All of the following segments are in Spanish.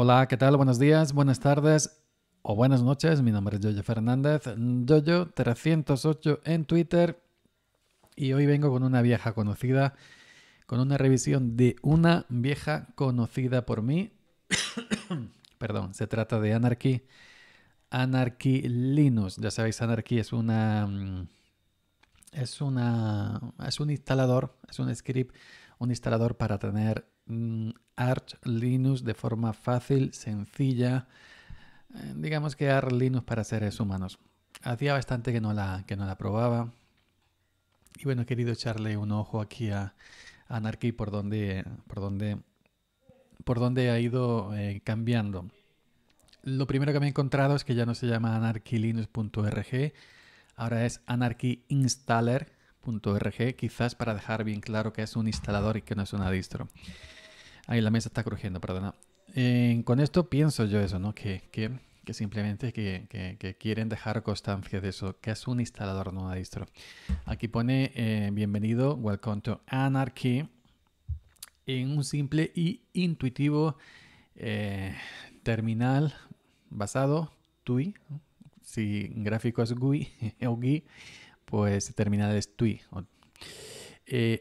Hola, ¿qué tal? Buenos días, buenas tardes o buenas noches. Mi nombre es Jojo Fernández, Yoyo308 en Twitter. Y hoy vengo con una vieja conocida, con una revisión de una vieja conocida por mí. Perdón, se trata de Anarchy. Anarchy Linux. Ya sabéis, Anarchy es una. Mm, es una. Es un instalador, es un script, un instalador para tener Mm, Arch Linux de forma fácil, sencilla, eh, digamos que Arch Linux para seres humanos. Hacía bastante que no la, que no la probaba. Y bueno, he querido echarle un ojo aquí a, Anarchy por donde, por donde, por donde ha ido eh, cambiando. Lo primero que me he encontrado es que ya no se llama Linux.org ahora es anarchyinstaller.org, quizás para dejar bien claro que es un instalador y que no es una distro. Ahí la mesa está crujiendo, perdona. Eh, con esto pienso yo eso, ¿no? Que, simplemente que, quieren dejar constancia de eso, que es un instalador, no distro. Aquí pone eh, bienvenido, welcome to Anarchy, en un simple y intuitivo eh, terminal basado TUI. Si gráfico es GUI o GUI, pues terminal es TUI.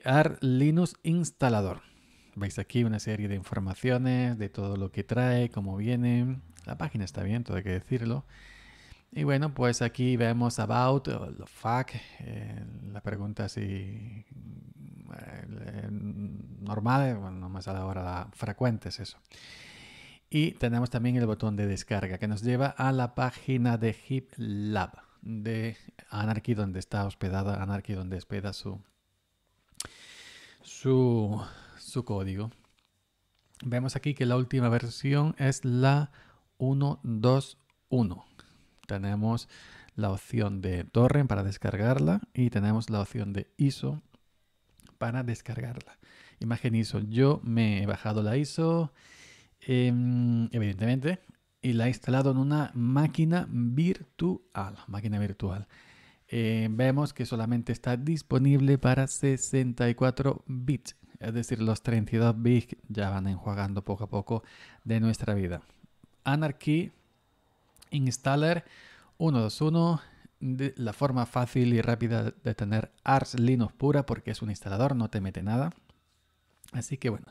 AR Linux instalador. Veis aquí una serie de informaciones de todo lo que trae, cómo viene. La página está bien, todo hay que decirlo. Y bueno, pues aquí vemos about, lo fuck, eh, la pregunta así eh, normal, eh, bueno, no más a la hora frecuente es eso. Y tenemos también el botón de descarga que nos lleva a la página de Lab de Anarchy, donde está hospedada Anarchy, donde hospeda su, su su código. Vemos aquí que la última versión es la 1.2.1. Tenemos la opción de torrent para descargarla y tenemos la opción de ISO para descargarla. Imagen ISO. Yo me he bajado la ISO, em, evidentemente, y la he instalado en una máquina virtual. Máquina virtual. Eh, vemos que solamente está disponible para 64 bits. Es decir, los 32 bits ya van enjuagando poco a poco de nuestra vida. Anarchy Installer 121, la forma fácil y rápida de tener Ars Linux pura porque es un instalador, no te mete nada. Así que bueno.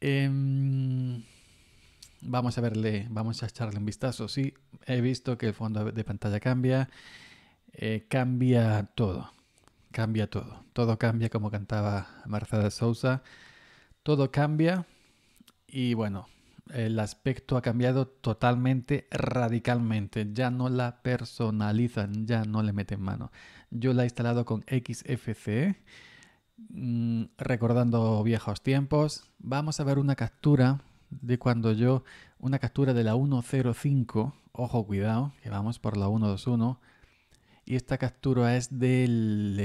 Em, vamos a verle, vamos a echarle un vistazo. Sí, he visto que el fondo de pantalla cambia, eh, cambia todo cambia todo. Todo cambia, como cantaba Martha Sousa. Todo cambia y bueno, el aspecto ha cambiado totalmente, radicalmente. Ya no la personalizan, ya no le meten mano. Yo la he instalado con XFCE, mm, recordando viejos tiempos. Vamos a ver una captura de cuando yo, una captura de la 105, ojo cuidado, que vamos por la 121 y esta captura es del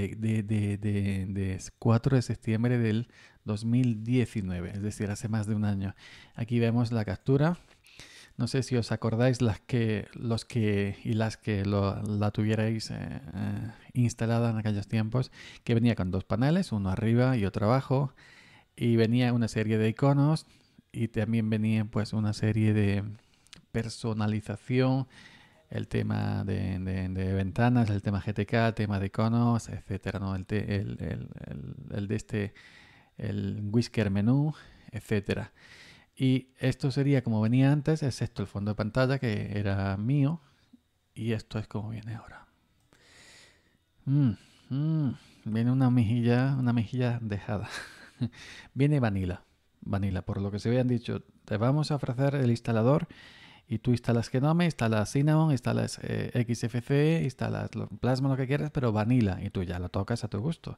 de, 4 de septiembre del 2019, es decir, hace más de un año. Aquí vemos la captura. No sé si os acordáis las que, los que y las que la tuvierais eh, eh, instalada en aquellos tiempos, que venía con dos paneles, uno arriba y otro abajo, y venía una serie de iconos y también venía pues una serie de personalización el tema de, ventanas, el tema GTK, tema de conos, etcétera, el, de este, el whisker menú, etcétera. Y esto sería como venía antes, es esto el fondo de pantalla que era mío y esto es como viene ahora. Mm, mm, viene una mejilla, una mejilla dejada. viene vanilla, vanilla. Por lo que se habían dicho, te vamos a ofrecer el instalador y tú instalas Genome, instalas Cinnamon, instalas eh, xfc instalas Plasma, lo que quieras, pero Vanilla, y tú ya lo tocas a tu gusto.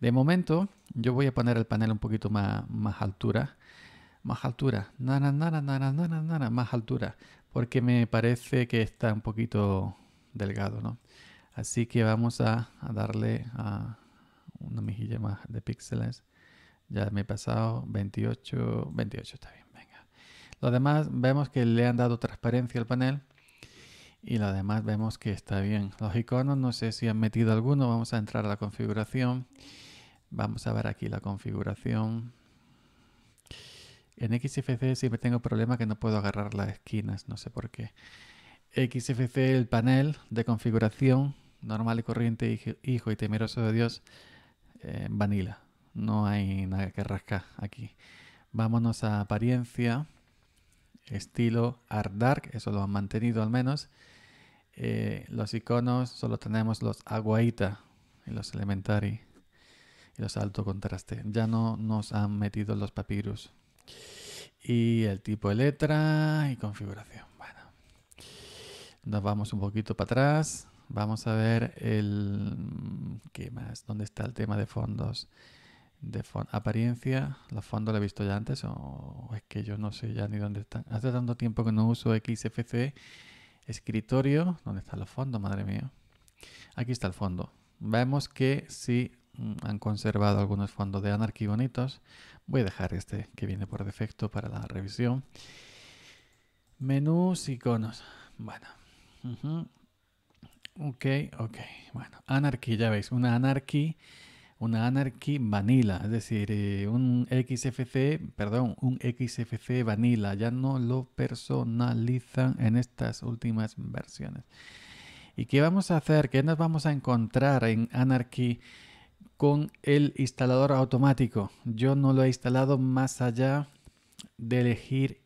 De momento, yo voy a poner el panel un poquito más, más altura, más altura, más altura, porque me parece que está un poquito delgado, ¿no? Así que vamos a, a darle a una mejilla más de píxeles. Ya me he pasado 28, 28 está bien. Lo demás vemos que le han dado transparencia al panel y lo demás vemos que está bien. Los iconos no sé si han metido alguno, vamos a entrar a la configuración. Vamos a ver aquí la configuración. En XFC siempre tengo problema que no puedo agarrar las esquinas, no sé por qué. XFC, el panel de configuración normal y corriente, hijo y temeroso de Dios, vanila. Eh, vanilla. No hay nada que rascar aquí. Vámonos a apariencia estilo Art Dark, eso lo han mantenido al menos. Eh, los iconos solo tenemos los Aguaita y los Elementary y los Alto Contraste. Ya no nos han metido los papyrus. Y el tipo de letra y configuración. Bueno, nos vamos un poquito para atrás. Vamos a ver el... ¿Qué más? ¿Dónde está el tema de fondos? de apariencia, los fondos los he visto ya antes o es que yo no sé ya ni dónde están. Hace tanto tiempo que no uso XFC, Escritorio, ¿dónde están los fondos? Madre mía. Aquí está el fondo. Vemos que sí mm, han conservado algunos fondos de Anarchy bonitos. Voy a dejar este que viene por defecto para la revisión. Menús, iconos. Bueno. Ok, ok. Bueno, Anarchy, ya veis, una Anarchy una Anarchy Vanilla, es decir, eh, un XFC, perdón, un XFC Vanilla, ya no lo personalizan en estas últimas versiones. ¿Y qué vamos a hacer? ¿Qué nos vamos a encontrar en Anarchy con el instalador automático? Yo no lo he instalado más allá de elegir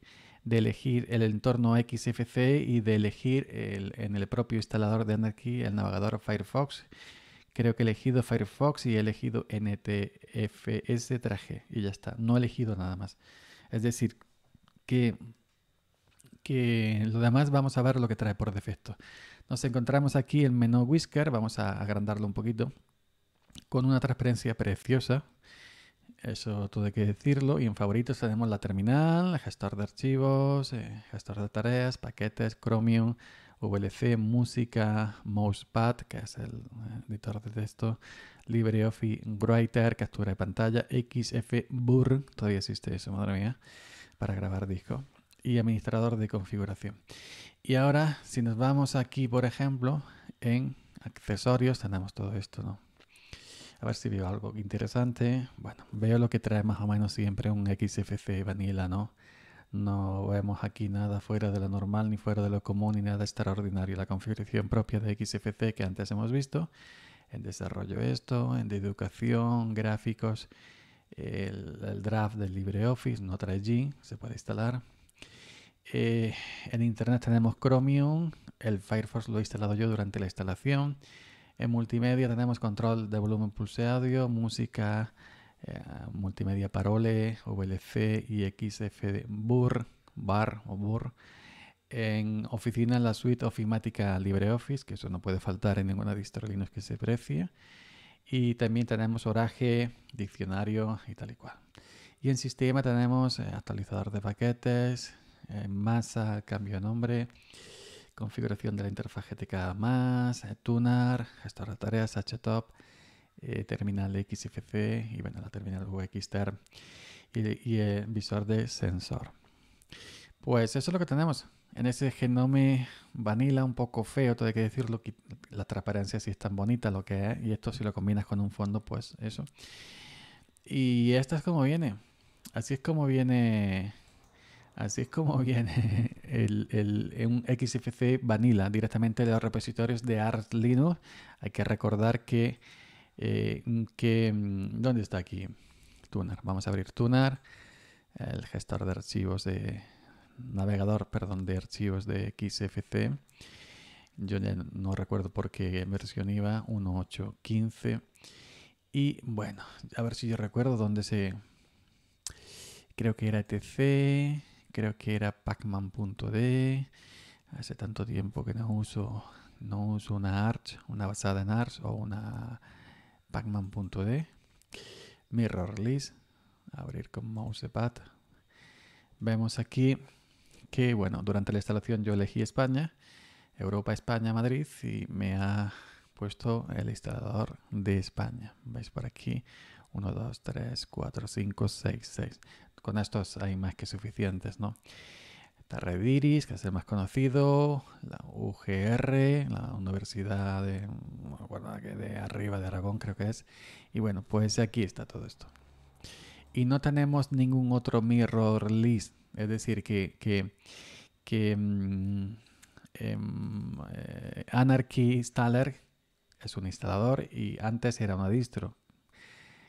de elegir el entorno XFC y de elegir en el propio instalador de Anarchy el navegador Firefox creo que he elegido Firefox y he elegido NTFS traje y ya está, no he elegido nada más. Es decir, que, que lo demás vamos a ver lo que trae por defecto. Nos encontramos aquí el menú Whisker, vamos a agrandarlo un poquito, con una transparencia preciosa, eso tuve que decirlo. Y en favoritos tenemos la terminal, el gestor de archivos, eh, gestor de tareas, paquetes, Chromium, VLC, música, Mousepad, que es el eh, editor de texto, LibreOffice Writer, captura de pantalla, XF Burr, todavía existe eso, madre mía, para grabar disco, y administrador de configuración. Y ahora, si nos vamos aquí, por ejemplo, en accesorios, tenemos todo esto, ¿no? A ver si veo algo interesante. Bueno, veo lo que trae más o menos siempre un XFC vanilla, ¿no? No vemos aquí nada fuera de lo normal, ni fuera de lo común, ni nada extraordinario. La configuración propia de XFC que antes hemos visto, en desarrollo esto, en educación, gráficos, el, draft del LibreOffice, no trae G, se puede instalar. Eh, en internet tenemos Chromium, el Firefox lo he instalado yo durante la instalación. En multimedia tenemos control de volumen pulse audio, música, eh, multimedia Parole, VLC y XFD BUR, BAR o BUR. En oficina la suite ofimática LibreOffice, que eso no puede faltar en ninguna distro Linux que se precie. Y también tenemos oraje, diccionario y tal y cual. Y en sistema tenemos eh, actualizador de paquetes, eh, masa, cambio de nombre, configuración de la interfaz GTK+, tunar, gestor de tareas, htop, eh, terminal XFC y bueno, la terminal UXTER y, el visor de sensor. Pues eso es lo que tenemos. En ese genome vanilla un poco feo, todo hay que decirlo, la transparencia si es tan bonita lo que es, y esto si lo combinas con un fondo, pues eso. Y esto es como viene. Así es como viene. Así es como viene el, un XFC vanilla directamente de los repositorios de Arch Linux. Hay que recordar que eh, mm, que, mm, ¿Dónde está aquí? Tunar. Vamos a abrir tunar el gestor de archivos de navegador, perdón, de archivos de XFC. Yo ya no recuerdo por qué versión iba, 1.8.15. Y bueno, a ver si yo recuerdo dónde se... Creo que era etc, creo que era pacman.d. Hace tanto tiempo que no uso, no uso una arch, una basada en arch o una pacman.de, mirror list, abrir con mousepad. Vemos aquí que, bueno, durante la instalación yo elegí España, Europa, España, Madrid y me ha puesto el instalador de España. Veis por aquí 1, 2, 3, 4, 5, 6, 6. Con estos hay más que suficientes, ¿no? Rediris que es el más conocido, la UGR, la Universidad de, arriba de Aragón creo que es. Y bueno, pues aquí está todo esto. Y no tenemos ningún otro mirror list, es decir, que, que, mm, em, eh, Anarchy Installer es un instalador y antes era una distro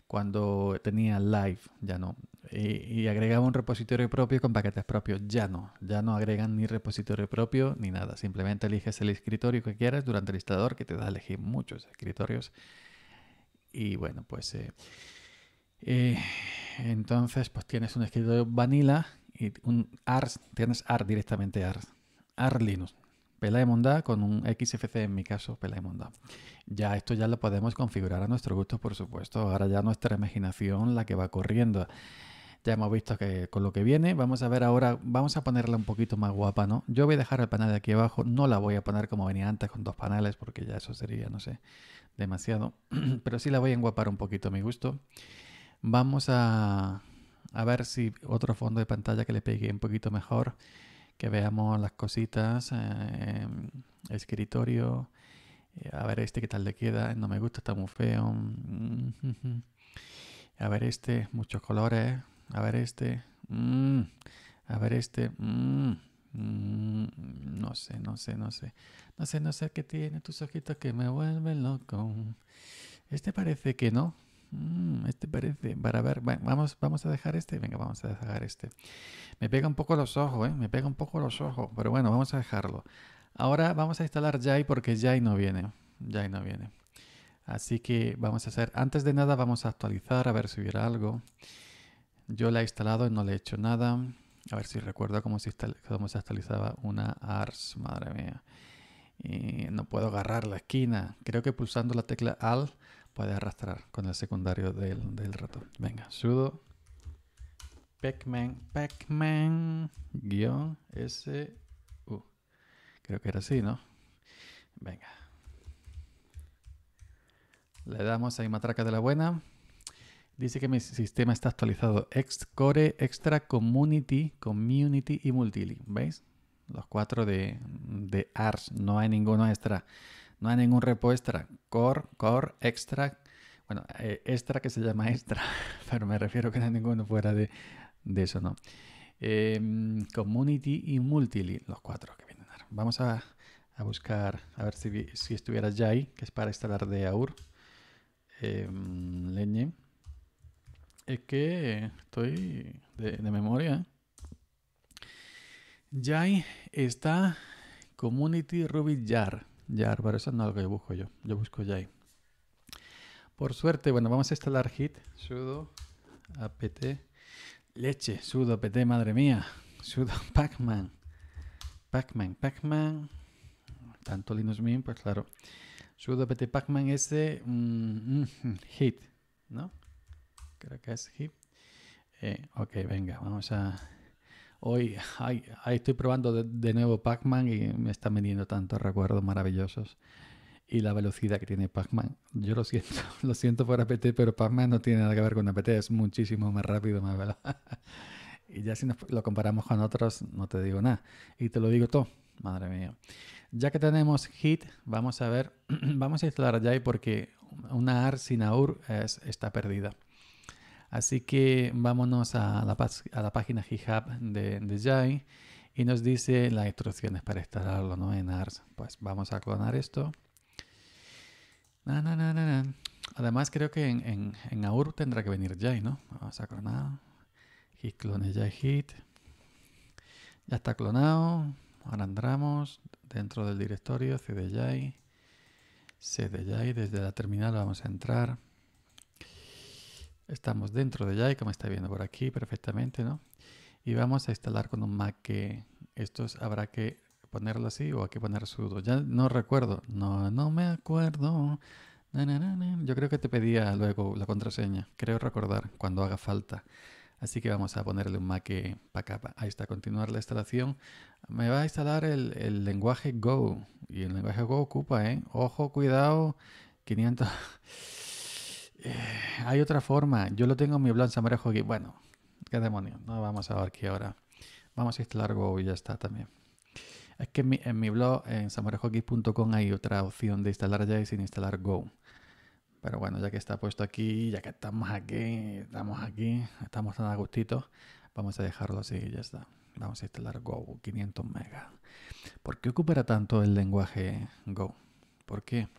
cuando tenía live, ya no. Y, agregaba un repositorio propio con paquetes propios, ya no. Ya no agregan ni repositorio propio ni nada. Simplemente eliges el escritorio que quieras durante el instalador, que te da a elegir muchos escritorios. Y bueno, pues... Eh, eh, entonces, pues tienes un escritorio vanilla y un ARS, tienes AR directamente ARS. AR Linux pela de con un XFC en mi caso, pela de Ya esto ya lo podemos configurar a nuestro gusto, por supuesto. Ahora ya nuestra imaginación la que va corriendo. Ya hemos visto que con lo que viene, vamos a ver ahora, vamos a ponerla un poquito más guapa, ¿no? Yo voy a dejar el panel de aquí abajo, no la voy a poner como venía antes con dos paneles, porque ya eso sería, no sé, demasiado. Pero sí la voy a enguapar un poquito a mi gusto. Vamos a, a ver si otro fondo de pantalla que le pegue un poquito mejor que veamos las cositas, em, escritorio, eh, a ver este qué tal le queda, eh, no me gusta, está muy feo, mm, mm, a ver este, muchos colores, a ver este, mm, a ver este, no sé, no sé, no sé, no sé, no sé qué tiene tus ojitos que me vuelven loco. Este parece que no, este parece, para ver, vamos, vamos a dejar este, venga, vamos a dejar este. Me pega un poco los ojos, ¿eh? me pega un poco los ojos, pero bueno, vamos a dejarlo. Ahora vamos a instalar Jai porque Jai no viene, Jai no viene. Así que vamos a hacer, antes de nada vamos a actualizar, a ver si hubiera algo. Yo la he instalado y no le he hecho nada. A ver si recuerdo cómo se, cómo se actualizaba una ARS, madre mía. Eh, no puedo agarrar la esquina. Creo que pulsando la tecla ALT Puede arrastrar con el secundario del, del rato. Venga, sudo. pacman, pacman, guión S. u. creo que era así, ¿no? Venga. Le damos ahí matraca de la buena. Dice que mi sistema está actualizado. Xcore, Extra, Community, Community y Multilink. ¿Veis? Los cuatro de, de ARS. No hay ninguno extra. No hay ningún repo extra. Core, core, extra. Bueno, eh, extra que se llama extra, pero me refiero que no hay ninguno fuera de, eso, ¿no? Em, community y Multili, los cuatro que vienen dar. Vamos a, buscar, a ver si, si ya ahí, que es para instalar de AUR. Eh, leñe. Es que estoy de, de memoria. ¿eh? Jai está Community Ruby Jar. Ya, pero eso no es lo que yo busco yo. Yo busco Jai. Por suerte, bueno, vamos a instalar hit, sudo apt, leche, sudo apt, madre mía, sudo pacman, pacman, pacman, tanto Linux Mint, pues claro, sudo apt pacman ese hit, mm, mm, ¿no? Creo que es hit. Eh, ok, venga, vamos a Hoy estoy probando de, nuevo Pac-Man y me están viniendo tantos recuerdos maravillosos. Y la velocidad que tiene Pac-Man. Yo lo siento, lo siento por APT, pero Pac-Man no tiene nada que ver con APT, es muchísimo más rápido, más veloz. y ya si lo comparamos con otros, no te digo nada. Y te lo digo todo, madre mía. Ya que tenemos Hit, vamos a ver, vamos a instalar Jai porque una AR sin AUR está perdida. Así que vámonos a la, página GitHub de, Jai y nos dice las instrucciones para instalarlo ¿no? en ARS. Pues vamos a clonar esto. Además creo que en, AUR tendrá que venir Jai, ¿no? Vamos a clonar. Git clone Jai hit. Ya está clonado. Ahora entramos dentro del directorio Cd Jai Desde la terminal vamos a entrar. Estamos dentro de y como está viendo por aquí perfectamente, ¿no? Y vamos a instalar con un Mac que estos habrá que ponerlo así o hay que poner sudo. Ya no recuerdo. No, no me acuerdo. Yo creo que te pedía luego la contraseña. Creo recordar cuando haga falta. Así que vamos a ponerle un Mac para acá. Ahí está, continuar la instalación. Me va a instalar el, el lenguaje Go. Y el lenguaje Go ocupa, ¿eh? Ojo, cuidado. 500... Eh, hay otra forma. Yo lo tengo en mi blog Samurai Bueno, qué demonio. No vamos a ver qué ahora. Vamos a instalar Go y ya está también. Es que en mi, blog, en samuraihockey.com, hay otra opción de instalar ya sin instalar Go. Pero bueno, ya que está puesto aquí, ya que estamos aquí, estamos aquí, estamos tan a gustito, vamos a dejarlo así y ya está. Vamos a instalar Go, 500 megas. ¿Por qué ocupa tanto el lenguaje Go? ¿Por qué?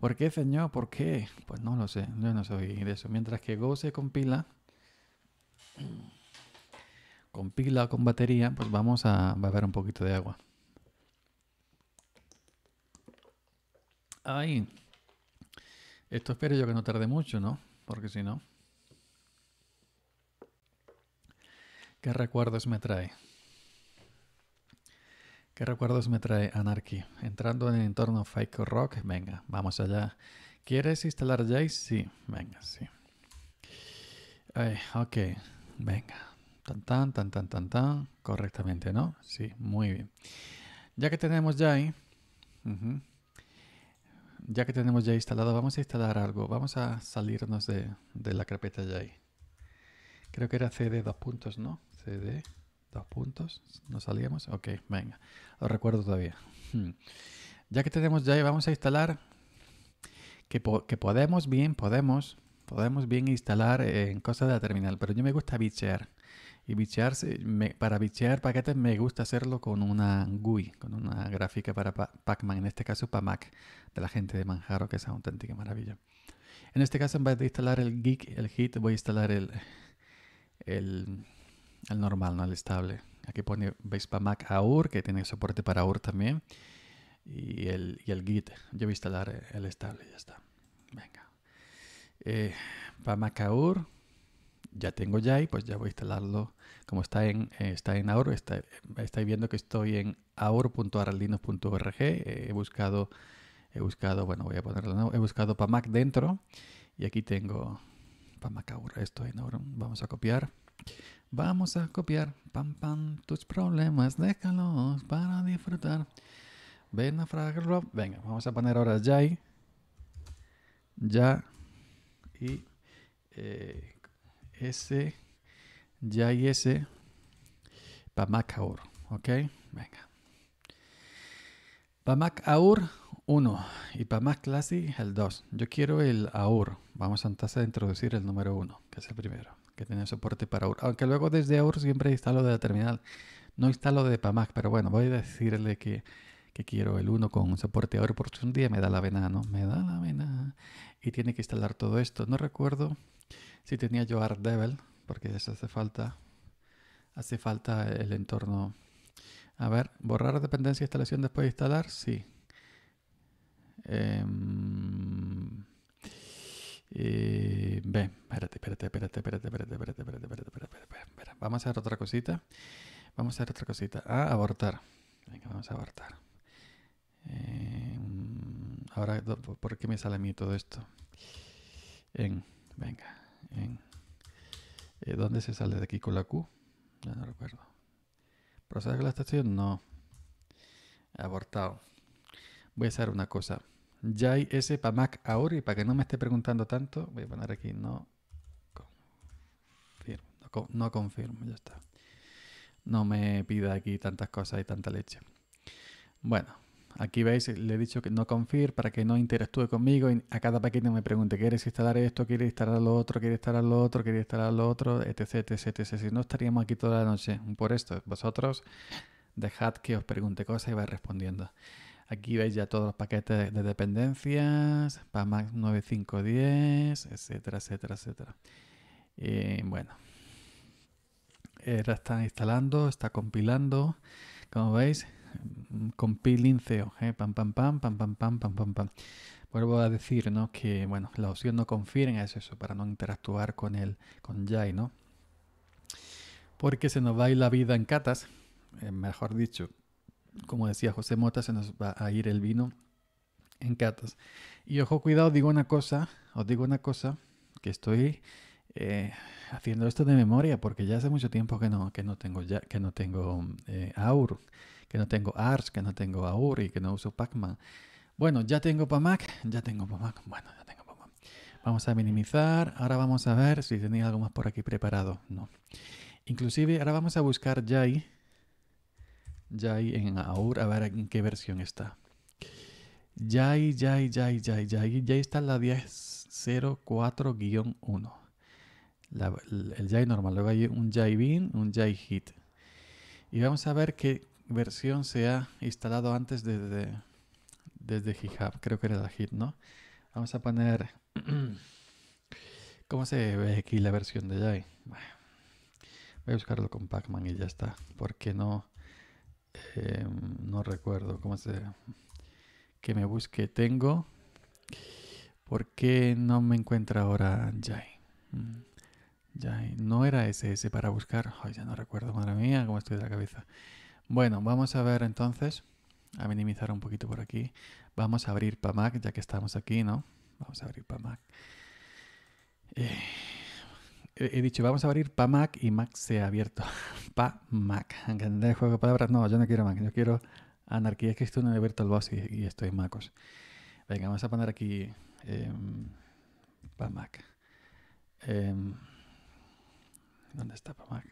¿Por qué, señor? ¿Por qué? Pues no lo sé, yo no soy de eso. Mientras que goce con pila, con pila o con batería, pues vamos a beber un poquito de agua. Ay, esto espero yo que no tarde mucho, ¿no? Porque si no... ¿Qué recuerdos me trae? ¿Qué recuerdos me trae Anarchy? Entrando en el entorno Fico Rock, venga, vamos allá. ¿Quieres instalar Jai? Sí, venga, sí. Eh, ok, venga. Tan tan, tan tan tan tan. Correctamente, ¿no? Sí, muy bien. Ya que tenemos Jai, ya que tenemos ya instalado, vamos a instalar algo. Vamos a salirnos de, la carpeta Jai. Creo que era CD dos puntos, ¿no? CD Dos puntos. ¿No salíamos? Ok, venga. Lo recuerdo todavía. Hmm. Ya que tenemos ya vamos a instalar que, podemos bien, podemos, podemos bien instalar en cosas de la terminal, pero yo me gusta bichear. Y bichear, para bichear paquetes me gusta hacerlo con una GUI, con una gráfica para Pacman, en este caso para Mac, de la gente de Manjaro, que es una auténtica maravilla. En este caso, en vez de instalar el Geek, el Hit, voy a instalar el, el el normal, no el estable. Aquí pone Vespa Mac AUR, que tiene soporte para AUR también. Y el, Git. Yo voy a instalar el estable, ya está. Venga. Eh, para Mac AUR, ya tengo ya y pues ya voy a instalarlo. Como está en, eh, está en AUR, está, estáis viendo que estoy en AUR.araldinos.org he buscado, he buscado, bueno, voy a ponerlo, ¿no? he buscado para Mac dentro. Y aquí tengo para Mac AUR, esto en AUR. Vamos a copiar. Vamos a copiar, pam pam, tus problemas, déjalos para disfrutar. Ven a Venga, vamos a poner ahora Y, Ya. Y eh, S. Ya y S. Pamacaur, ¿Ok? Venga. Pamacaur, Aur 1 y Pamac Classy el 2. Yo quiero el Aur. Vamos entonces a introducir el número uno, que es el primero que tenía soporte para UR, Aunque luego desde AUR siempre instalo de la terminal. No instalo de PAMAC, pero bueno, voy a decirle que, quiero el 1 con soporte a por porque un día me da la vena, ¿no? Me da la vena. Y tiene que instalar todo esto. No recuerdo si tenía yo Devil porque eso hace falta. Hace falta el entorno. A ver, borrar dependencia de instalación después de instalar, sí. Em, eh, ve, espérate, espérate, espérate, espérate, espérate, espérate, espérate, espérate, espérate, espérate, espérate, Vamos a hacer otra cosita. Vamos a hacer otra cosita. Ah, abortar. Venga, vamos a abortar. ahora, ¿por qué me sale a mí todo esto? En, venga, en. ¿Dónde se sale de aquí con la Q? Ya no recuerdo. Procede con la estación? No. Abortado. Voy a hacer una cosa hay ese para Mac ahora y para que no me esté preguntando tanto, voy a poner aquí no confirmo, no, confirmo, ya está. No me pida aquí tantas cosas y tanta leche. Bueno, aquí veis, le he dicho que no confir para que no interactúe conmigo y a cada paquete me pregunte, ¿quieres instalar esto? ¿Quieres instalar lo otro? ¿Quieres instalar lo otro? ¿Quieres instalar lo otro? Etc, etc, etc. Si no, estaríamos aquí toda la noche. Por esto, vosotros dejad que os pregunte cosas y vais respondiendo. Aquí veis ya todos los paquetes de dependencias, PAMAX 9510, etcétera, etcétera, etcétera. Y eh, bueno, la eh, está instalando, está compilando, como veis, mm, compiling CEO, ¿eh? pam, pam, pam, pam, pam, pam, pam, pam, Vuelvo a decir, ¿no? Que, bueno, la opción no confieren es eso, para no interactuar con el, con Jai, ¿no? Porque se nos va a la vida en catas, eh, mejor dicho, como decía José Mota, se nos va a ir el vino en catas. Y ojo, cuidado, digo una cosa, os digo una cosa, que estoy eh, haciendo esto de memoria, porque ya hace mucho tiempo que no, que no tengo ya, que no tengo eh, AUR, que no tengo ARS, que no tengo AUR y que no uso Pacman. Bueno, ya tengo PAMAC, ya tengo PAMAC, bueno, ya tengo PAMAC. Vamos a minimizar, ahora vamos a ver si tenía algo más por aquí preparado. No. Inclusive, ahora vamos a buscar Jai Jai en Aur, a ver en qué versión está. Jai, Jai, Jai, Jai, Jai, Jai está la 1004-1. el Jai normal, luego hay un Jai Bin, un Jai Hit. Y vamos a ver qué versión se ha instalado antes desde, desde GitHub. Creo que era la Hit, ¿no? Vamos a poner... ¿Cómo se ve aquí la versión de Jai? Voy a buscarlo con Pacman y ya está. ¿por qué no Em, no recuerdo cómo se que me busque tengo ¿por qué no me encuentra ahora Jai? Mm, Jai no era SS para buscar Ay, ya no recuerdo madre mía cómo estoy de la cabeza bueno vamos a ver entonces a minimizar un poquito por aquí vamos a abrir PAMAC ya que estamos aquí ¿no? vamos a abrir PAMAC eh, he dicho, vamos a abrir PAMAC y Mac se ha abierto. PAMAC. ¿Entendés el juego de palabras? No, yo no quiero Mac, yo quiero Anarquía Es que no abierto el Boss y, y, estoy Macos. Venga, vamos a poner aquí eh, em, PAMAC. Em, ¿Dónde está PAMAC?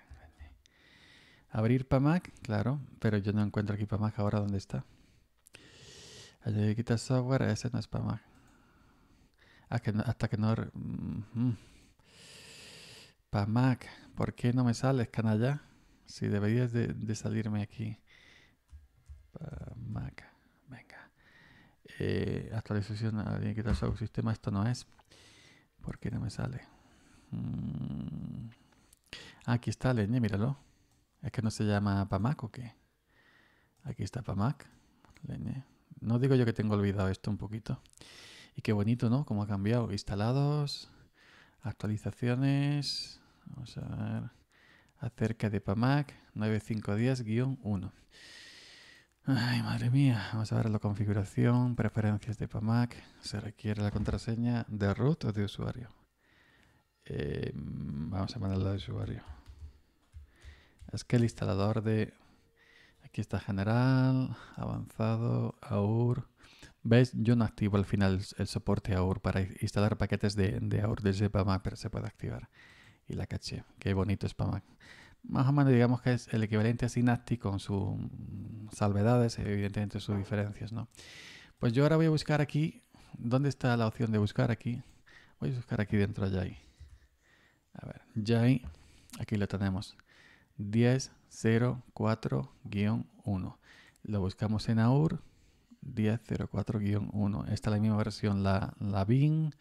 Abrir PAMAC, claro, pero yo no encuentro aquí PAMAC ahora dónde está. Allí quita software, ese no es PAMAC. Hasta ah, que Hasta que no mm, mm. Pamac, ¿por qué no me sales, canalla? Si deberías de, salirme aquí. Pamac, venga. Eh, actualización, alguien que su sistema, esto no es. ¿Por qué no me sale? Mm. Aquí está Leñe, míralo. ¿Es que no se llama Pamac o qué? Aquí está Pamac, Leñe. No digo yo que tengo olvidado esto un poquito. Y qué bonito, ¿no? Cómo ha cambiado. Instalados, actualizaciones, Vamos a ver. Acerca de PAMAC guión 1 Ay, madre mía. Vamos a ver la configuración, preferencias de PAMAC. Se requiere la contraseña de root o de usuario. Eh, vamos a mandarla de usuario. Es que el instalador de... Aquí está general, avanzado, AUR. ¿Veis? Yo no activo al final el soporte AUR para instalar paquetes de, de AUR desde PAMAC, pero se puede activar y la caché. Qué bonito es para Más o menos digamos que es el equivalente a Synaptic con sus salvedades, evidentemente sus diferencias, ¿no? Pues yo ahora voy a buscar aquí, ¿dónde está la opción de buscar aquí? Voy a buscar aquí dentro de Jai. A ver, Jai, aquí lo tenemos. 1004-1. Lo buscamos en AUR 1004-1. Esta es la misma versión, la, la BIN.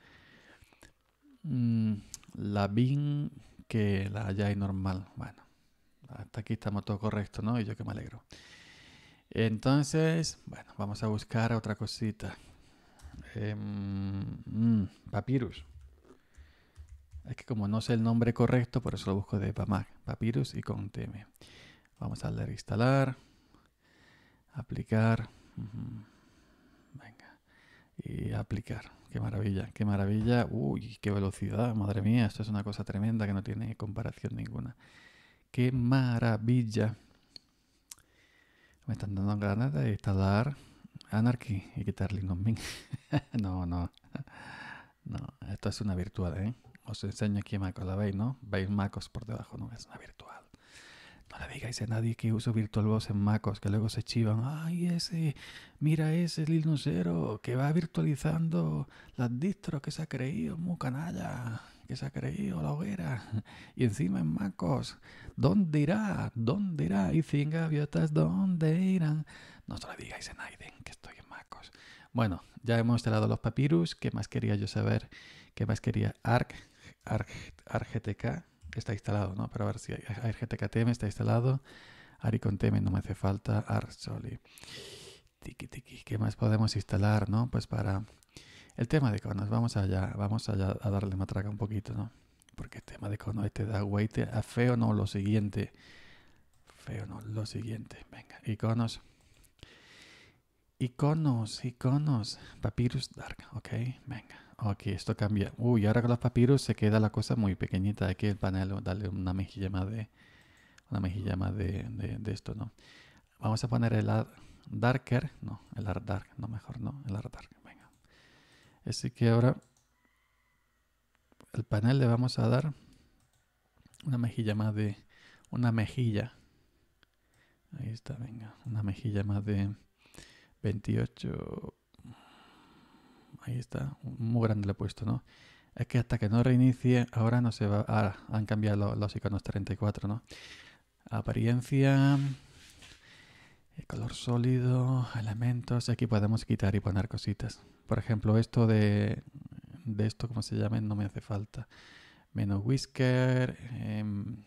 Mm, la bin que la hay normal. Bueno, hasta aquí estamos todo correcto, ¿no? Y yo que me alegro. Entonces, bueno, vamos a buscar otra cosita. Em, mm, papyrus. Es que como no sé el nombre correcto, por eso lo busco de PAMAC. Papyrus y con TM. Vamos a leer instalar. Aplicar. Venga. Y aplicar qué maravilla, qué maravilla. Uy, qué velocidad, madre mía, esto es una cosa tremenda que no tiene comparación ninguna. Qué maravilla. Me están dando ganas de instalar Anarchy y quitar Linux Mint. no, no. No, esto es una virtual, ¿eh? Os enseño aquí Macos. ¿la veis, no? Veis MacOS por debajo, no, es una virtual. No le digáis a nadie que uso VirtualBox en MacOS, que luego se chivan. Ay, ese, mira ese linucero que va virtualizando las distros que se ha creído, muy canalla, que se ha creído la hoguera. Y encima en MacOS, ¿dónde irá? ¿Dónde irá? Y sin gaviotas, ¿dónde irán? No se lo digáis a nadie que estoy en MacOS. Bueno, ya hemos instalado los papyrus. ¿Qué más quería yo saber? ¿Qué más quería Arc, está instalado, ¿no? Para ver si AirGTKTM está instalado, Ari con no me hace falta, Arsoli. Tiki, tiki, ¿qué más podemos instalar, no? Pues para el tema de conos, vamos allá, vamos allá a darle matraca un poquito, ¿no? Porque el tema de conos te da weight a feo no, lo siguiente. Feo no, lo siguiente. Venga, iconos. Iconos, iconos. Papyrus Dark, ok, venga. Ah, ok, esto cambia. Uy, ahora con los papiros se queda la cosa muy pequeñita. Aquí el panel, darle una mejilla más de, una mejilla más de, esto, ¿no? Vamos a poner el darker, no, el art dark, no, mejor no, el dark, venga. Así que ahora el panel le vamos a dar una mejilla más de, una mejilla. Ahí está, venga, una mejilla más de 28 Ahí está, muy grande le he puesto, ¿no? Es que hasta que no reinicie, ahora no se va. Ahora han cambiado los, iconos 34, ¿no? Apariencia, color sólido, elementos. Aquí podemos quitar y poner cositas. Por ejemplo, esto de, de esto, como se llame, no me hace falta. Menos whisker, em,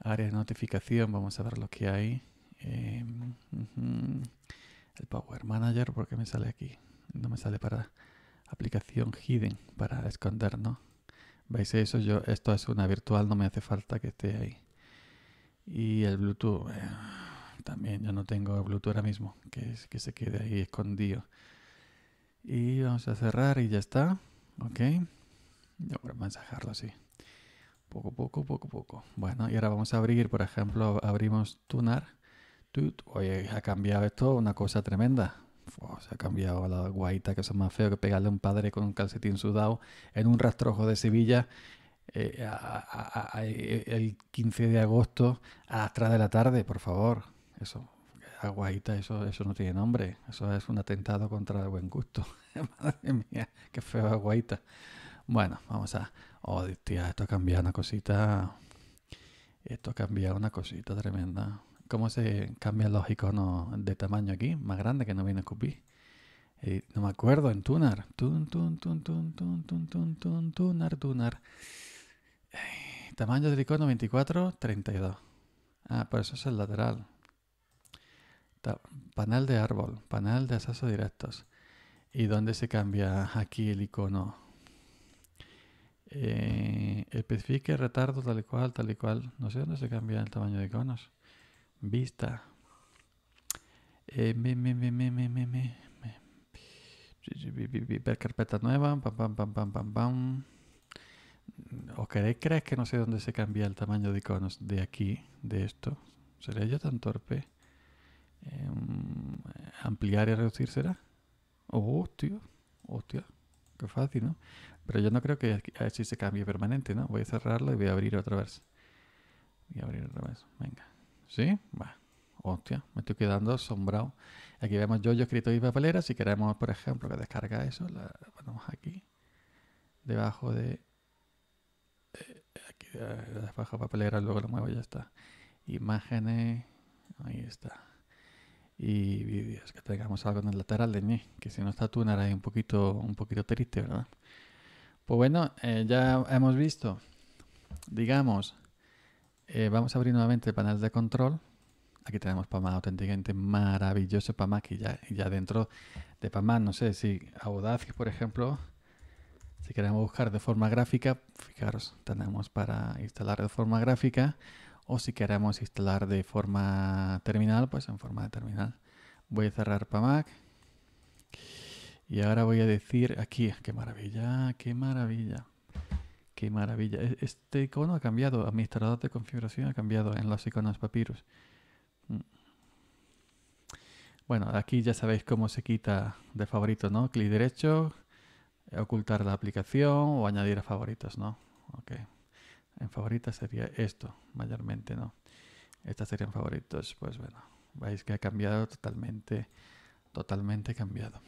área de notificación, vamos a ver lo que hay. Em, el Power Manager, porque me sale aquí? no me sale para aplicación hidden para esconder, ¿no? ¿Veis eso? Yo, esto es una virtual, no me hace falta que esté ahí. Y el Bluetooth, eh, también yo no tengo Bluetooth ahora mismo, que, que se quede ahí escondido. Y vamos a cerrar y ya está. Ok. Yo voy a mensajarlo así. Poco, poco, poco, poco. Bueno, y ahora vamos a abrir, por ejemplo, abrimos Tunar. Oye, ha cambiado esto una cosa tremenda se ha cambiado a la guaita, que eso es más feo que pegarle a un padre con un calcetín sudado en un rastrojo de Sevilla eh, el 15 de agosto a las 3 de la tarde, por favor. Eso, aguaita, eso, eso no tiene nombre. Eso es un atentado contra el buen gusto. Madre mía, qué feo guaita. Bueno, vamos a... Oh, tía, esto ha cambiado una cosita... Esto ha cambiado una cosita tremenda cómo se cambian los iconos de tamaño aquí, más grande que no viene a cupir. no me acuerdo en Tunar. Tun, tun, tun, tun, tun, tun, tun, tun, tunar, tunar. tamaño del icono 24, 32. Ah, por eso es el lateral. panel de árbol, panel de acceso directos. ¿Y dónde se cambia aquí el icono? Eh, especifique retardo tal y cual, tal y cual. No sé dónde se cambia el tamaño de iconos. Vista. Ver carpeta nueva. Pam, pam, pam, pam, pam, ¿O queréis creer que no sé dónde se cambia el tamaño de iconos de aquí, de esto? ¿Sería yo tan torpe? Em, ¿Ampliar y reducir será? Oh, Hostia. Qué fácil, ¿no? Pero yo no creo que así se cambie permanente, ¿no? Voy a cerrarlo y voy a abrir otra vez. Voy a abrir otra vez. Venga. ¿Sí? Va. Hostia, me estoy quedando asombrado. Aquí vemos yo, yo escrito y papelera. Si queremos, por ejemplo, que descarga eso, la ponemos aquí. Debajo de... Eh, aquí eh, debajo de papelera, luego lo muevo y ya está. Imágenes. Ahí está. Y vídeos. Que tengamos algo en el lateral de mí. Que si no está tú, ahí un poquito, un poquito triste, ¿verdad? Pues bueno, eh, ya hemos visto, digamos, eh, vamos a abrir nuevamente el panel de control. Aquí tenemos PAMA auténticamente maravilloso. PAMAC. que ya, dentro de PAMAC, no sé si Audacity, por ejemplo, si queremos buscar de forma gráfica, fijaros, tenemos para instalar de forma gráfica o si queremos instalar de forma terminal, pues en forma de terminal. Voy a cerrar PAMAC y ahora voy a decir aquí, qué maravilla, qué maravilla. Qué maravilla. E, este icono ha cambiado. Administrador de configuración ha cambiado en los iconos Papyrus. Mm. Bueno, aquí ya sabéis cómo se quita de favorito, ¿no? Clic derecho, ocultar la aplicación o añadir a favoritos, ¿no? Ok. En favoritas sería esto, mayormente, ¿no? Estas serían favoritos. Pues bueno, veis que ha cambiado totalmente, totalmente cambiado.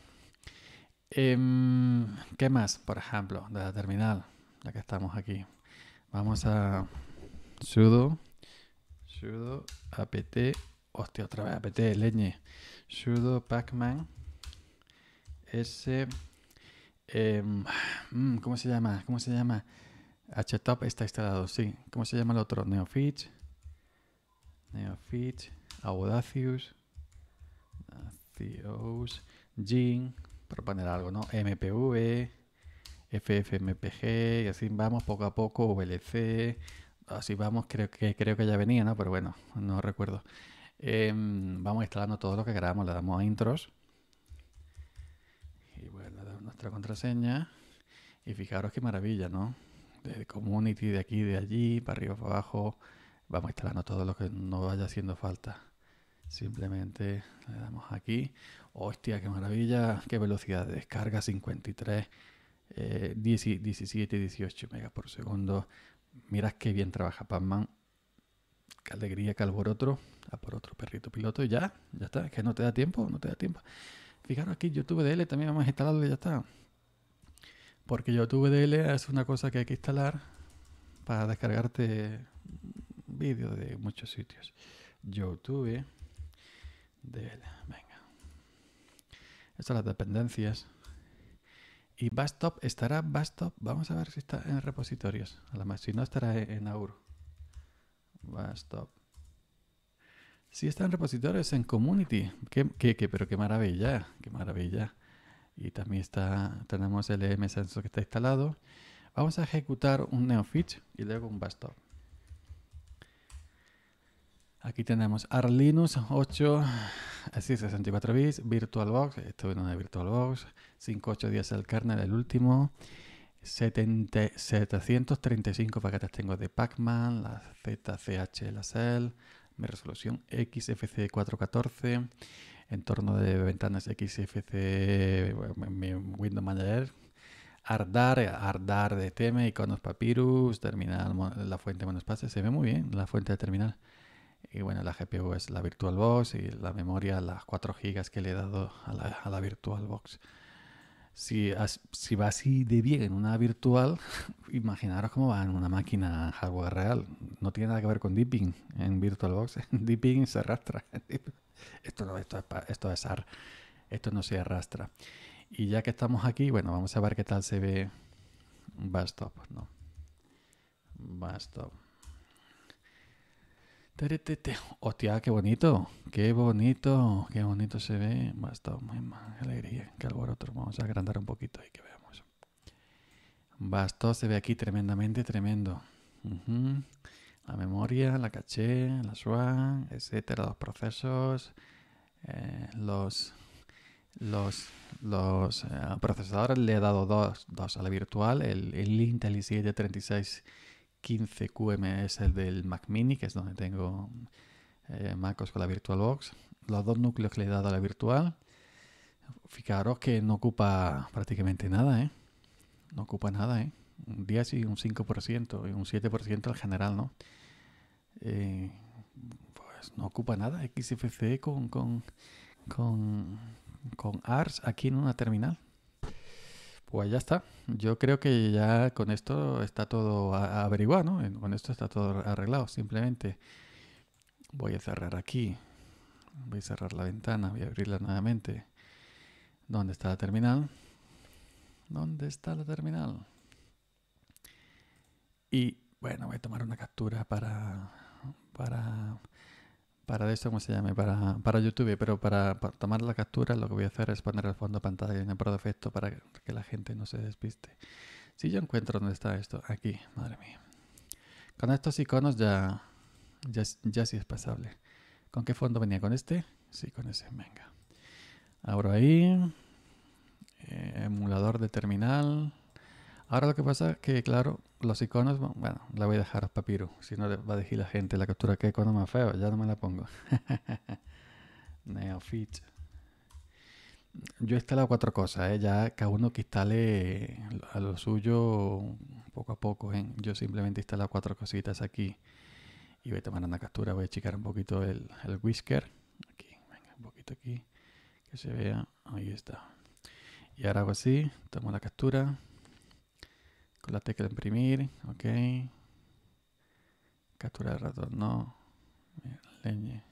Em, ¿Qué más? Por ejemplo, de la terminal que estamos aquí. Vamos a sudo, sudo, apt, hostia, otra vez apt, leñe, sudo pacman, s, eh, ¿cómo se llama? ¿Cómo se llama? htop está instalado, sí. ¿Cómo se llama el otro? neofit Neofitch, Audacious, Theos, Jing, por poner algo, ¿no? MPV, FFmpg y así vamos poco a poco, VLC, así vamos, creo que, creo que ya venía, ¿no? Pero bueno, no recuerdo. Eh, vamos instalando todo lo que queramos. le damos a intros. Y bueno, le damos nuestra contraseña. Y fijaros qué maravilla, ¿no? De community, de aquí, de allí, para arriba, para abajo. Vamos instalando todo lo que nos vaya haciendo falta. Simplemente le damos aquí. Hostia, qué maravilla, qué velocidad de descarga, 53 eh, y 17, 18 megas por segundo. Mirad qué bien trabaja Panman man Qué alegría, que otro A por otro perrito piloto y ya, ya está. Es que no te da tiempo, no te da tiempo. Fijaros aquí, YouTube DL también vamos a instalarlo y ya está. Porque YouTube DL es una cosa que hay que instalar para descargarte vídeos de muchos sitios. YouTube DL, venga. Estas son las dependencias. Y Bastop, ¿estará Bastop? Vamos a ver si está en repositorios. A Si no, estará e-, en Aur. Bastop. Si está en repositorios, en Community. ¿Qué, Pero qué maravilla, qué maravilla. Y también está, tenemos el e M que está instalado. Vamos a ejecutar un NeoFetch y luego un Bastop. Aquí tenemos Arlinus 8, así 64 bits, VirtualBox, esto viene de VirtualBox, días el kernel, el último, 735 paquetes tengo de Pacman, la ZCH, la Cell, mi resolución XFC 414, entorno de ventanas XFC, Windows Manager, Ardar, Ardar de Teme, iconos Papyrus, terminal, la fuente pases se ve muy bien la fuente de terminal. Y bueno, la GPU es la VirtualBox y la memoria, las 4 GB que le he dado a la, a la VirtualBox. Si, si, va así de bien en una virtual, imaginaros cómo va en una máquina hardware real. No tiene nada que ver con dipping en VirtualBox. Dipping se arrastra. Esto, esto, es, esto AR. Esto no se arrastra. Y ya que estamos aquí, bueno, vamos a ver qué tal se ve Bastop. Pues, ¿no? Bastop. Hostia, qué bonito, qué bonito, qué bonito se ve. Bastón, qué muy alegría, qué Vamos a agrandar un poquito y que veamos. Bastó se ve aquí tremendamente tremendo. La memoria, la caché, la SWAN, etc. los procesos, eh, los, los, los eh, procesadores. Le he dado dos, a la virtual, el, el Intel i7 36 15 QMS el del Mac Mini, que es donde tengo eh, MacOS con la VirtualBox. Los dos núcleos que le he dado a la virtual. Fijaros que no ocupa prácticamente nada, ¿eh? No ocupa nada, ¿eh? Un 10 y un 5% y un 7% al general, ¿no? Eh, pues no ocupa nada. XFCE con, con, con ARS aquí en una terminal. Pues ya está. Yo creo que ya con esto está todo averiguado, ¿no? Con esto está todo arreglado. Simplemente voy a cerrar aquí. Voy a cerrar la ventana, voy a abrirla nuevamente. ¿Dónde está la terminal? ¿Dónde está la terminal? Y bueno, voy a tomar una captura para, para para esto, ¿cómo se llame? Para, YouTube, pero para, tomar la captura lo que voy a hacer es poner el fondo de pantalla en el por defecto para que, la gente no se despiste. Si yo encuentro dónde está esto, aquí, madre mía. Con estos iconos ya, ya, ya sí es pasable. ¿Con qué fondo venía? ¿Con este? Sí, con ese, venga. Abro ahí. Eh, emulador de terminal. Ahora lo que pasa es que, claro, los iconos, bueno, la voy a dejar a Papiro, si no le va a decir la gente la captura que icono más feo, ya no me la pongo. Neofit. Yo he instalado cuatro cosas, ¿eh? ya cada uno que instale a lo suyo poco a poco. ¿eh? Yo simplemente he instalado cuatro cositas aquí y voy a tomar una captura, voy a checar un poquito el, el whisker. Aquí, venga, un poquito aquí, que se vea, ahí está. Y ahora hago así, tomo la captura, la tecla imprimir, ok. Captura de ratón, no. Leñe.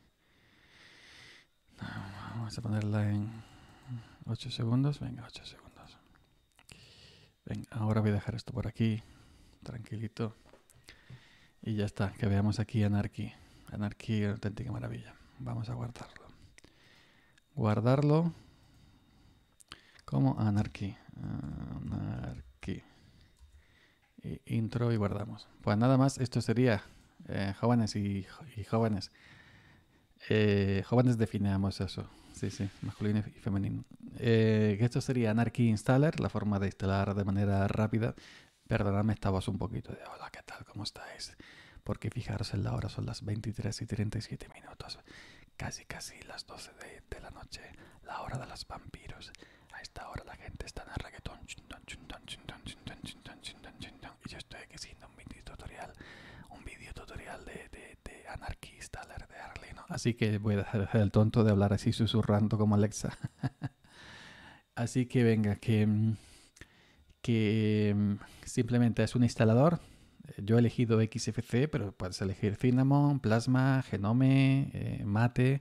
vamos a ponerla en 8 segundos. Venga, 8 segundos. ahora voy a dejar esto por aquí. Tranquilito. Y ya está, que veamos aquí Anarchy. Anarchy, auténtica maravilla. Vamos a guardarlo. Guardarlo como Anarchy. Anarchy. Eh, intro y guardamos. Pues nada más, esto sería eh, jóvenes y, jóvenes. Eh, jóvenes definamos eso. Sí, sí, masculino y femenino. esto sería Anarchy Installer, la forma de instalar de manera rápida. Perdonadme esta voz un poquito de hola, ¿qué tal? ¿Cómo estáis? Porque fijaros en la hora, son las 23 y 37 minutos. Casi, casi las 12 de la noche, la hora de los vampiros esta hora la gente está en el reggaetón y yo estoy haciendo un video tutorial, un video tutorial de, de, de anarquista, de Así que voy a dejar el tonto de hablar así susurrando como Alexa. así que venga, que, que simplemente es un instalador. Yo he elegido XFC, pero puedes elegir Cinnamon, Plasma, Genome, Mate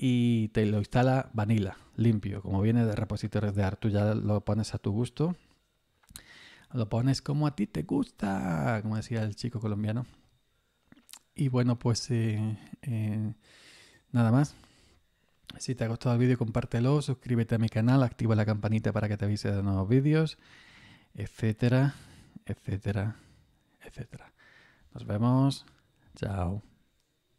y te lo instala Vanilla, limpio, como viene de repositorios de Artu, Tú ya lo pones a tu gusto, lo pones como a ti te gusta, como decía el chico colombiano. Y bueno, pues eh, eh, nada más. Si te ha gustado el vídeo, compártelo, suscríbete a mi canal, activa la campanita para que te avise de nuevos vídeos, etcétera, etcétera, etcétera. Nos vemos. Chao.